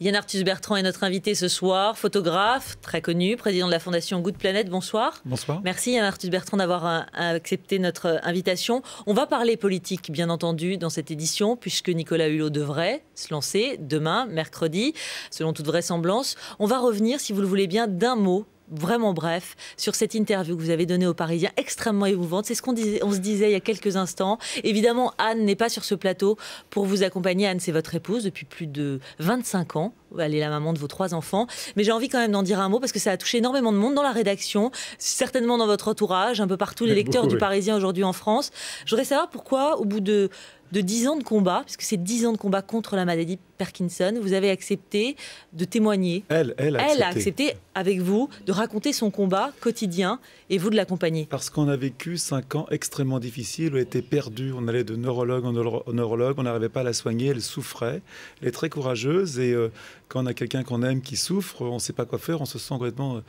Yann Arthus Bertrand est notre invité ce soir, photographe, très connu, président de la fondation Good Planet. Bonsoir. Bonsoir. Merci Yann Arthus Bertrand d'avoir euh, accepté notre euh, invitation. On va parler politique, bien entendu, dans cette édition, puisque Nicolas Hulot devrait se lancer demain, mercredi, selon toute vraisemblance. On va revenir, si vous le voulez bien, d'un mot vraiment bref sur cette interview que vous avez donnée aux Parisiens, extrêmement émouvante. C'est ce qu'on se disait il y a quelques instants. Évidemment, Anne n'est pas sur ce plateau pour vous accompagner. Anne, c'est votre épouse depuis plus de 25 ans. Elle est la maman de vos trois enfants. Mais j'ai envie quand même d'en dire un mot parce que ça a touché énormément de monde dans la rédaction, certainement dans votre entourage, un peu partout, les lecteurs du Parisien aujourd'hui en France. Je voudrais savoir pourquoi, au bout de de 10 ans de combat, puisque c'est 10 ans de combat contre la maladie Parkinson, vous avez accepté de témoigner. Elle, elle, a, accepté. avec vous de raconter son combat quotidien et vous de l'accompagner. Parce qu'on a vécu 5 ans extrêmement difficiles, on était perdu on allait de neurologue en neurologue, on n'arrivait pas à la soigner, elle souffrait. Elle est très courageuse et euh, quand on a quelqu'un qu'on aime qui souffre, on ne sait pas quoi faire, on se sent complètement...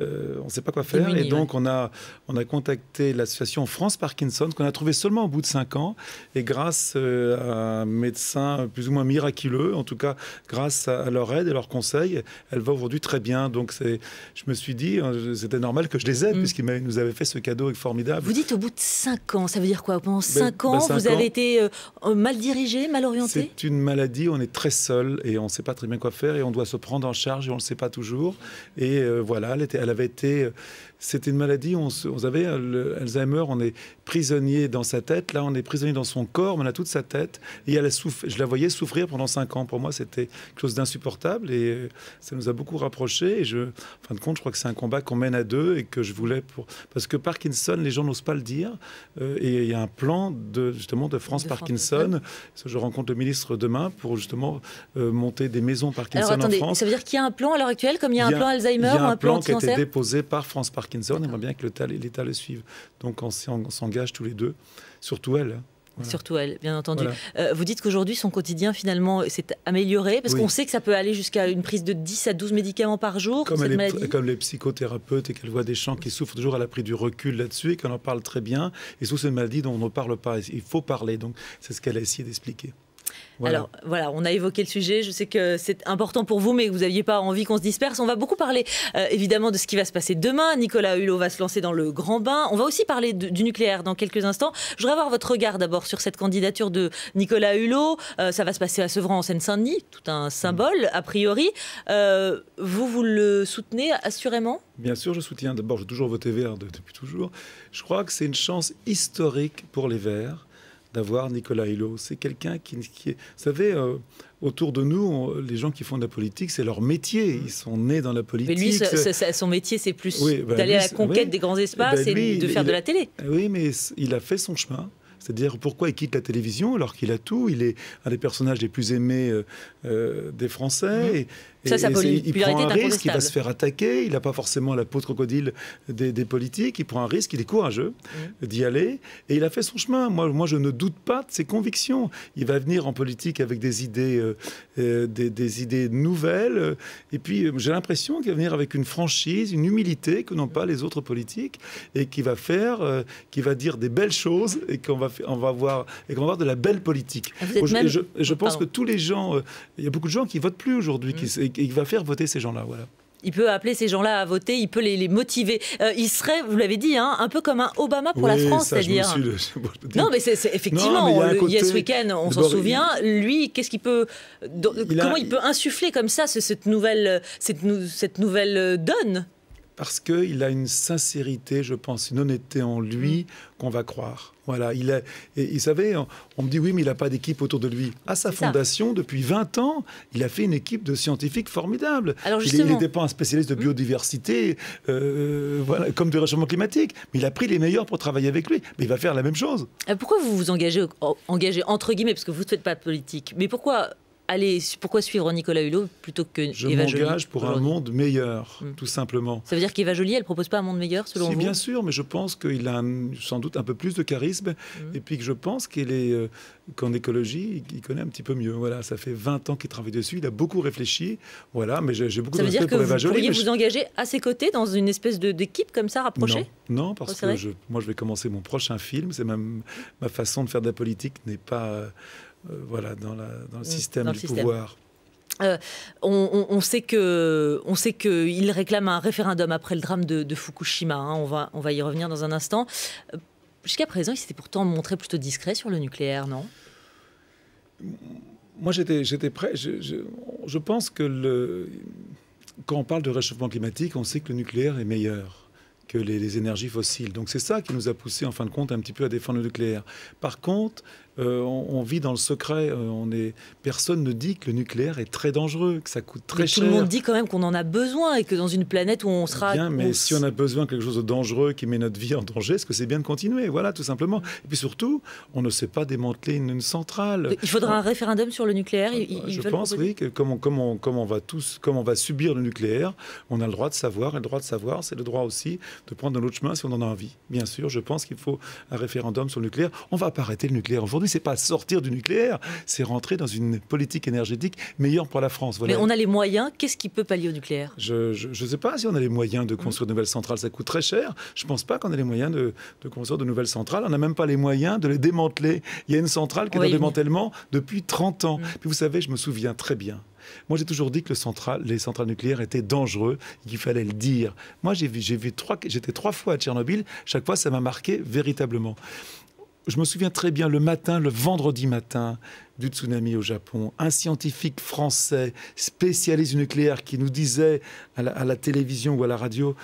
Euh, on ne sait pas quoi faire. et donc, on, a, on a contacté l'association France Parkinson, qu'on a trouvé seulement au bout de 5 ans. Et grâce euh, un médecin plus ou moins miraculeux, en tout cas grâce à leur aide et leurs conseils, elle va aujourd'hui très bien. Donc c'est, je me suis dit, hein, c'était normal que je les aide, mm. puisqu'ils nous avaient fait ce cadeau formidable. Vous dites au bout de cinq ans, ça veut dire quoi Pendant ben, cinq ben, ans, vous avez été euh, euh, mal dirigé, mal orienté C'est une maladie, on est très seul et on ne sait pas très bien quoi faire et on doit se prendre en charge et on ne le sait pas toujours. Et voilà, elle, elle avait été... c'était une maladie, on, on avait Alzheimer, on est prisonnier dans sa tête, là on est prisonnier dans son corps, mais on toute sa tête et elle souff... je la voyais souffrir pendant cinq ans. Pour moi, c'était quelque chose d'insupportable et euh, ça nous a beaucoup rapprochés. Et je, en fin de compte, je crois que c'est un combat qu'on mène à deux et que je voulais pour parce que Parkinson, les gens n'osent pas le dire euh, et il y a un plan de justement de France Parkinson. Je rencontre le ministre demain pour justement euh, monter des maisons Parkinson Alors, attendez, Ça veut dire qu'il y a un plan à l'heure actuelle, comme il y a, un plan Alzheimer, un, plan, qui a été déposé par France Parkinson. On aimerait bien que l'État le suive. Donc on s'engage tous les deux, surtout elle. Hein. Surtout elle, bien entendu. Euh, vous dites qu'aujourd'hui, son quotidien, finalement, s'est amélioré, parce qu'on sait que ça peut aller jusqu'à une prise de 10 à 12 médicaments par jour. Comme, les psychothérapeutes et qu'elle voit des gens qui souffrent toujours, elle a pris du recul là-dessus et qu'elle en parle très bien. Et sous ces maladies dont on ne parle pas. Il faut parler. Donc, c'est ce qu'elle a essayé d'expliquer. Alors voilà, on a évoqué le sujet. Je sais que c'est important pour vous, mais vous n'aviez pas envie qu'on se disperse. On va beaucoup parler euh, évidemment de ce qui va se passer demain. Nicolas Hulot va se lancer dans le grand bain. On va aussi parler du nucléaire dans quelques instants. Je voudrais avoir votre regard d'abord sur cette candidature de Nicolas Hulot. Euh, ça va se passer à Sevran en Seine-Saint-Denis, tout un symbole a priori. Euh, vous, vous le soutenez assurément Bien sûr, je soutiens. D'abord, j'ai toujours voté vert depuis toujours. Je crois que c'est une chance historique pour les Verts d'avoir Nicolas Hulot. C'est quelqu'un qui, qui, Vous savez, euh, autour de nous, les gens qui font de la politique, c'est leur métier. Mmh. Ils sont nés dans la politique. Mais lui, son métier, c'est plus bah d'aller à la conquête des grands bah espaces et de faire de la télé. Ah oui, mais il a fait son chemin. C'est-à-dire pourquoi il quitte la télévision alors qu'il a tout Il est un des personnages les plus aimés euh, euh, des Français. Mmh. Et, ça, ça Il prend un risque, il va se faire attaquer, il n'a pas forcément la peau de crocodile des, politiques, il prend un risque, il est courageux mm. d'y aller, et il a fait son chemin. Moi, moi, je ne doute pas de ses convictions. Il va venir en politique avec des idées, euh, euh, des, idées nouvelles, et puis euh, j'ai l'impression qu'il va venir avec une franchise, une humilité que n'ont pas les autres politiques, et qui va faire, qui va dire des belles choses, et qu'on va, on va voir, et va voir de la belle politique. Ah, je, oh, pense que tous les gens, il y a beaucoup de gens qui votent plus aujourd'hui, qui mm et va faire voter ces gens-là. Voilà. Il peut appeler ces gens-là à voter, il peut les, motiver. Euh, il serait, vous l'avez dit, hein, un peu comme un Obama pour la France, c'est-à-dire. non, mais c'est effectivement, il y Weekend, on s'en souvient. Lui, qu'est-ce qu'il peut, comment il peut insuffler comme ça cette nouvelle, cette nouvelle euh, donne parce qu'il a une sincérité, je pense, une honnêteté en lui mm. qu'on va croire. Voilà, il est. Il vous savez, on, me dit oui, mais il n'a pas d'équipe autour de lui. À sa fondation, depuis 20 ans, il a fait une équipe de scientifiques formidables. Alors Il n'était pas un spécialiste de mm. biodiversité, euh, euh, comme du réchauffement climatique, mais il a pris les meilleurs pour travailler avec lui. Mais il va faire la même chose. Euh, pourquoi vous vous engagez, engagez entre guillemets, parce que vous ne faites pas de politique, mais pourquoi allez, pourquoi suivre Nicolas Hulot plutôt que Je Eva m'engage pour un monde meilleur, hmm. tout simplement. Ça veut dire qu'Eva Jolie, elle propose pas un monde meilleur, selon vous bien sûr, mais je pense qu'il a sans doute un peu plus de charisme, hmm. et puis que je pense qu'elle est euh, qu'en écologie, il connaît un petit peu mieux. Voilà, ça fait 20 ans qu'il travaille dessus, il a beaucoup réfléchi, voilà, mais j'ai beaucoup de pour veut dire que vous pourriez vous engager à ses côtés dans une espèce d'équipe comme ça, rapprochée non, parce que moi, je vais commencer mon prochain film, c'est ma, ma façon de faire de la politique n'est pas... Euh, voilà, dans, mm, le système du pouvoir. Euh, on, sait que, on sait qu'il réclame un référendum après le drame de, Fukushima. Hein. On, va, on va y revenir dans un instant. Euh, jusqu'à présent, il s'était pourtant montré plutôt discret sur le nucléaire, non Moi, j'étais, j'étais prêt. Je, pense que quand on parle de réchauffement climatique, on sait que le nucléaire est meilleur que les, les énergies fossiles. Donc c'est ça qui nous a poussé, en fin de compte, un petit peu à défendre le nucléaire. Par contre, euh, on, vit dans le secret. Euh, on est, personne ne dit que le nucléaire est très dangereux, que ça coûte très mais cher. Tout le monde dit quand même qu'on en a besoin et que dans une planète où on sera. Bien, mais si on a besoin de quelque chose de dangereux qui met notre vie en danger, est-ce que c'est bien de continuer Voilà, tout simplement. Et puis surtout, on ne sait pas démanteler une, centrale. Il faudra un référendum sur le nucléaire. Euh, je pense, oui, que comme on, on, va tous, comment on va subir le nucléaire, on a le droit de savoir. Et le droit de savoir, c'est le droit aussi de prendre un autre chemin si on en a envie. Bien sûr, je pense qu'il faut un référendum sur le nucléaire. On va pas arrêter le nucléaire aujourd'hui c'est pas sortir du nucléaire, c'est rentrer dans une politique énergétique meilleure pour la France. Mais on a les moyens. Qu'est-ce qui peut pallier au nucléaire Je ne sais pas si on a les moyens de construire de nouvelles centrales. Ça coûte très cher. Je ne pense pas qu'on ait les moyens de, construire de nouvelles centrales. On n'a même pas les moyens de les démanteler. Il y a une centrale qui est en démantèlement depuis 30 ans. Mm. Puis vous savez, je me souviens très bien. Moi, j'ai toujours dit que les centrales nucléaires étaient dangereuses, qu'il fallait le dire. Moi, j'ai vu, vu trois, j'étais trois fois à Tchernobyl. Chaque fois, ça m'a marqué véritablement je me souviens très bien le matin, le vendredi matin du tsunami au Japon, un scientifique français spécialiste nucléaire qui nous disait à la, à la télévision ou à la radio,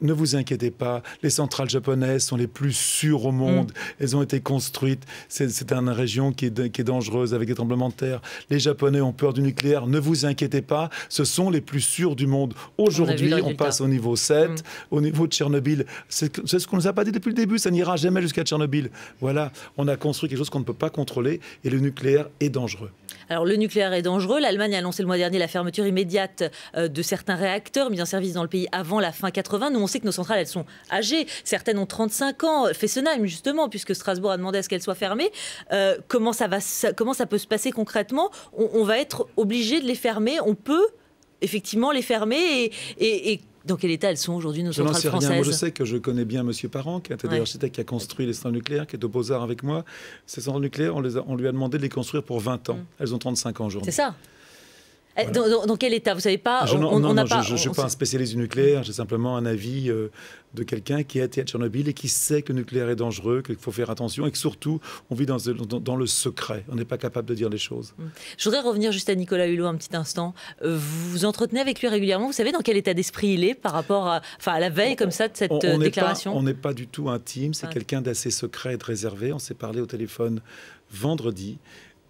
ne vous inquiétez pas, les centrales japonaises sont les plus sûres au monde. Mm. Elles ont été construites. C'est une région qui est, dangereuse avec des tremblements de terre. Les Japonais ont peur du nucléaire. Ne vous inquiétez pas, ce sont les plus sûrs du monde. Aujourd'hui, on, passe au niveau 7, mm. au niveau de Tchernobyl. C'est ce qu'on ne nous a pas dit depuis le début. Ça n'ira jamais jusqu'à Tchernobyl. Voilà, on a construit quelque chose qu'on ne peut pas contrôler et le nucléaire est dangereux. Alors le nucléaire est dangereux. L'Allemagne a annoncé le mois dernier la fermeture immédiate euh, de certains réacteurs mis en service dans le pays avant la fin 80. Nous, on sait que nos centrales, elles sont âgées. Certaines ont 35 ans. Euh, Fessenheim, justement, puisque Strasbourg a demandé à ce qu'elles soient fermées. Euh, comment, ça va, comment ça peut se passer concrètement on, va être obligé de les fermer. On peut effectivement les fermer et, dans quel état elles sont aujourd'hui nos centrales françaises je sais que je connais bien Monsieur Parent, qui est un qui a construit les centrales nucléaires, qui est au Beaux-Arts avec moi. Ces centrales nucléaires, on, lui a demandé de les construire pour 20 ans. Mm. Elles ont 35 ans aujourd'hui. C'est ça eh, dans, quel état Vous savez pas je, on, ne suis pas un spécialiste du nucléaire, j'ai simplement un avis euh, de quelqu'un qui a été à Tchernobyl et qui sait que le nucléaire est dangereux, qu'il faut faire attention et que surtout, on vit dans, dans, le secret. On n'est pas capable de dire les choses. Mm. Je voudrais revenir juste à Nicolas Hulot un petit instant. Euh, vous vous entretenez avec lui régulièrement. Vous savez dans quel état d'esprit il est par rapport à, enfin, à la veille comme ça de cette euh, déclaration On n'est pas du tout intime. C'est ah. quelqu'un d'assez secret et de réservé. On s'est parlé au téléphone vendredi.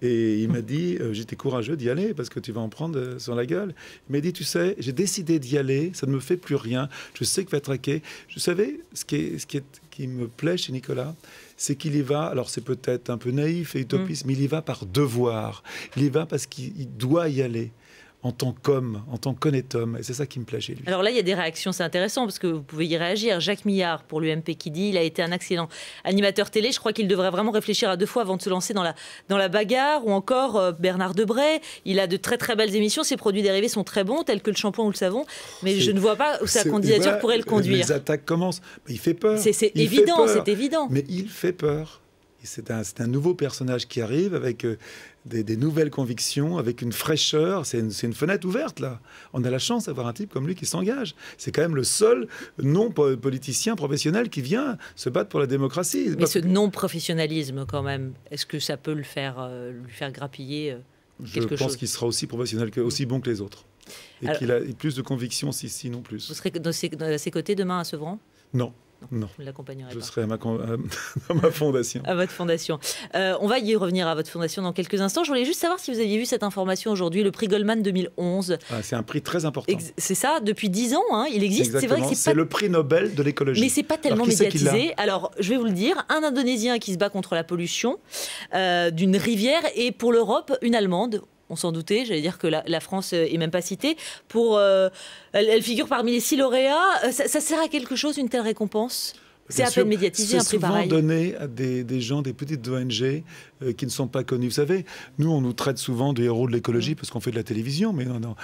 Et il m'a dit, euh, j'étais courageux d'y aller parce que tu vas en prendre euh, sur la gueule. Il m'a dit, tu sais, j'ai décidé d'y aller, ça ne me fait plus rien, je sais que vas traquer. Je savais ce qui, me plaît chez Nicolas, c'est qu'il y va, alors c'est peut-être un peu naïf et utopiste, mm. mais il y va par devoir. Il y va parce qu'il doit y aller en tant qu'homme, en tant qu'honnête homme. Et c'est ça qui me plaît lui. Alors là, il y a des réactions, c'est intéressant parce que vous pouvez y réagir. Jacques Millard, pour l'UMP, qui dit il a été un excellent animateur télé. Je crois qu'il devrait vraiment réfléchir à deux fois avant de se lancer dans la, dans la bagarre. Ou encore euh, Bernard Debray, il a de très très belles émissions. Ses produits dérivés sont très bons, tels que le shampoing ou le savon. Mais je ne vois pas où sa candidature pourrait le euh, conduire. Les attaques commencent. Mais il fait peur. C'est évident, c'est évident. Mais il fait peur. C'est un, nouveau personnage qui arrive avec euh, des, nouvelles convictions, avec une fraîcheur. C'est une, fenêtre ouverte, là. On a la chance d'avoir un type comme lui qui s'engage. C'est quand même le seul non-politicien professionnel qui vient se battre pour la démocratie. Mais ce non-professionnalisme, quand même, est-ce que ça peut le faire, euh, lui faire grappiller euh, quelque chose Je pense qu'il sera aussi professionnel, que, aussi bon que les autres. Et qu'il a plus de convictions, si, non plus. Vous serez à ses, ses côtés demain à Sevran Non. Non, je serai à ma, fondation. À votre fondation. Euh, on va y revenir à votre fondation dans quelques instants. Je voulais juste savoir si vous aviez vu cette information aujourd'hui, le prix Goldman 2011. Ah, c'est un prix très important. C'est ça, depuis dix ans, hein, il existe. C'est vrai que c'est pas... le prix Nobel de l'écologie. Mais c'est pas tellement médiatisé. Alors, je vais vous le dire, un Indonésien qui se bat contre la pollution euh, d'une rivière et pour l'Europe, une Allemande on s'en doutait, j'allais dire que la, France euh, est même pas citée, pour, euh, elle, figure parmi les six lauréats. Euh, ça, sert à quelque chose, une telle récompense c'est à peine médiatisé, un prix pareil. souvent donné à des gens, des petites ONG euh, qui ne sont pas connus. Vous savez, nous, on nous traite souvent de héros de l'écologie parce qu'on fait de la télévision, mais non, non,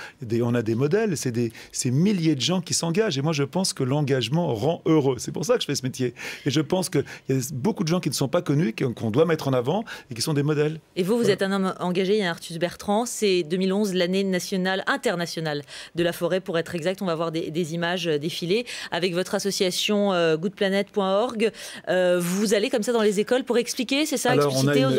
on a des modèles, c'est des milliers de gens qui s'engagent. Et moi, je pense que l'engagement rend heureux. C'est pour ça que je fais ce métier. Et je pense qu'il y a beaucoup de gens qui ne sont pas connus, qu'on doit mettre en avant et qui sont des modèles. Et vous, vous êtes un homme engagé, il y a Artus Bertrand. C'est 2011, l'année nationale, internationale de la forêt, pour être exact. On va voir des, images euh, défiler avec votre association euh, goodplanet.org. vous allez comme ça dans les écoles pour expliquer, c'est ça,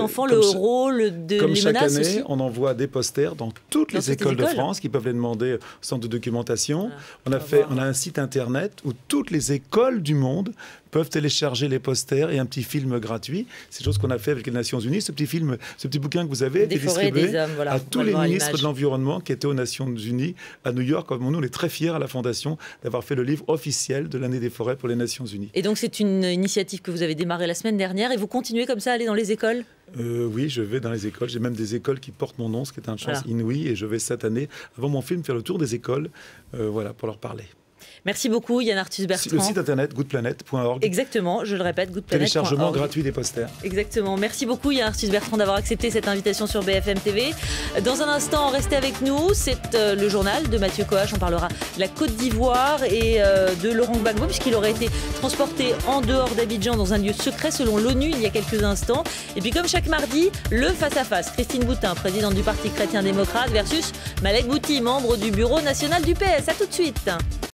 enfants le rôle de Comme chaque année, on envoie des posters dans toutes les écoles, de France qui peuvent les demander au centre de documentation. Ah, on, a fait, on a un site internet où toutes les écoles du monde peuvent télécharger les posters et un petit film gratuit. C'est chose qu'on a fait avec les Nations Unies. Ce petit film, ce petit bouquin que vous avez été distribué à tous les ministres de l'Environnement qui étaient aux Nations Unies à New York. Comme nous, on est très fiers à la Fondation d'avoir fait le livre officiel de l'année des forêts pour les Nations Unies. Et donc, c'est une initiative que vous avez démarrée la semaine dernière et vous continuez comme ça à aller dans les écoles euh, oui, je vais dans les écoles. J'ai même des écoles qui portent mon nom, ce qui est une chance inouïe. Et je vais cette année, avant mon film, faire le tour des écoles, euh, voilà, pour leur parler. Merci beaucoup, Yann Arthus Bertrand. Le site internet goodplanet.org. Exactement, je le répète, goodplanet.org. Téléchargement gratuit des posters. Exactement. Merci beaucoup, Yann Arthus Bertrand, d'avoir accepté cette invitation sur BFM TV. Dans un instant, restez avec nous. C'est euh, le journal de Mathieu Coache. On parlera de la Côte d'Ivoire et euh, de Laurent Gbagbo, puisqu'il aurait été transporté en dehors d'Abidjan dans un lieu secret, selon l'ONU, il y a quelques instants. Et puis, comme chaque mardi, le face-à-face. Christine Boutin, présidente du Parti chrétien-démocrate, versus Malek Bouti, membre du bureau national du PS. À tout de suite.